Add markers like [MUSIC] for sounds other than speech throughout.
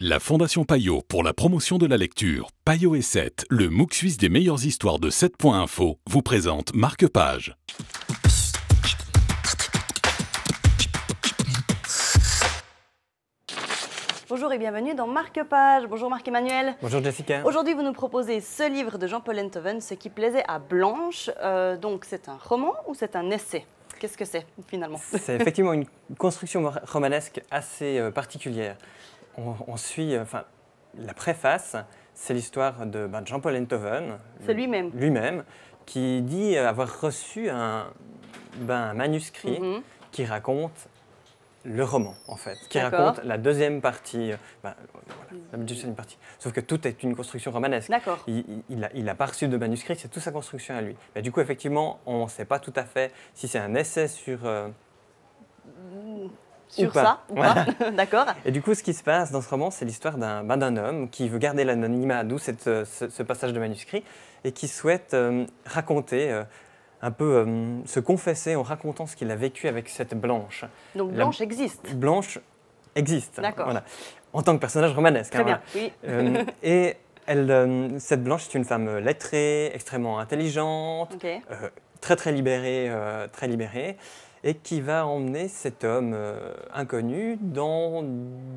La Fondation Payot pour la promotion de la lecture, Payot et 7, le MOOC suisse des meilleures histoires de 7.info, vous présente Marc Page. Bonjour et bienvenue dans Marque Page. Bonjour Marc-Emmanuel. Bonjour Jessica. Aujourd'hui, vous nous proposez ce livre de Jean-Paul Entoven, Ce qui plaisait à Blanche. Euh, donc, c'est un roman ou c'est un essai Qu'est-ce que c'est finalement C'est effectivement une construction romanesque assez euh, particulière on, suit, euh, enfin, la préface, c'est l'histoire de ben, Jean-Paul Enthoven. C'est lui-même. Lui-même, qui dit avoir reçu un, ben, manuscrit mhm. qui raconte le roman, en fait, qui raconte la deuxième partie. Euh, ben, partie. Sauf que tout est une construction romanesque. Il n'a a pas reçu de manuscrit, c'est toute sa construction à lui. Mais du coup, effectivement, on ne sait pas tout à fait si c'est un essai sur. Euh, sur ça, [LAUGHS] D'accord. Et du coup, ce qui se passe dans ce roman, c'est l'histoire d'un bah, homme qui veut garder l'anonymat, d'où euh, ce, ce, passage de manuscrit, et qui souhaite euh, raconter, euh, un peu se confesser en racontant ce qu'il a vécu avec cette Blanche. Donc Blanche existe Blanche existe. D'accord. Voilà. En tant que personnage romanesque. Très hein, bien, oui. et cette Blanche est une femme lettrée, extrêmement intelligente, très très libérée, très libérée et qui va emmener cet homme euh, inconnu dans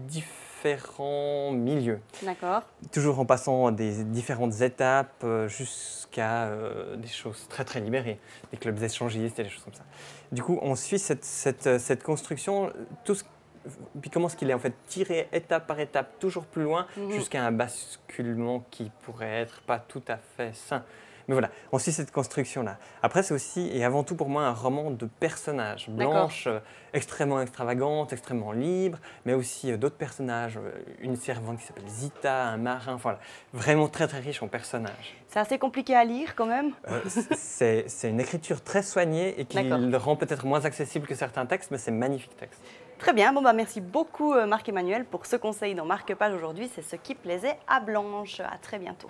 différents milieux. D'accord. Toujours en passant des différentes étapes euh, jusqu'à euh, des choses très très libérées, des clubs échangistes et des choses comme ça. Du coup, on suit cette, cette, construction, puis comment est-ce qu'il est en fait tiré étape par étape, toujours plus loin, mhm. jusqu'à un basculement qui pourrait être pas tout à fait sain. Mais voilà, on suit cette construction-là. Après, c'est aussi et avant tout pour moi un roman de personnages. Blanche, euh, extrêmement extravagante, extrêmement libre, mais aussi euh, d'autres personnages. Euh, une servante qui s'appelle Zita, un marin, voilà. Vraiment très très riche en personnages. C'est assez compliqué à lire quand même. c'est une écriture très soignée et qui le rend peut-être moins accessible que certains textes, mais c'est magnifique texte. Très bien, bon bah merci beaucoup Marc-Emmanuel pour ce conseil dans Marque-Page aujourd'hui. C'est ce qui plaisait à Blanche. À très bientôt.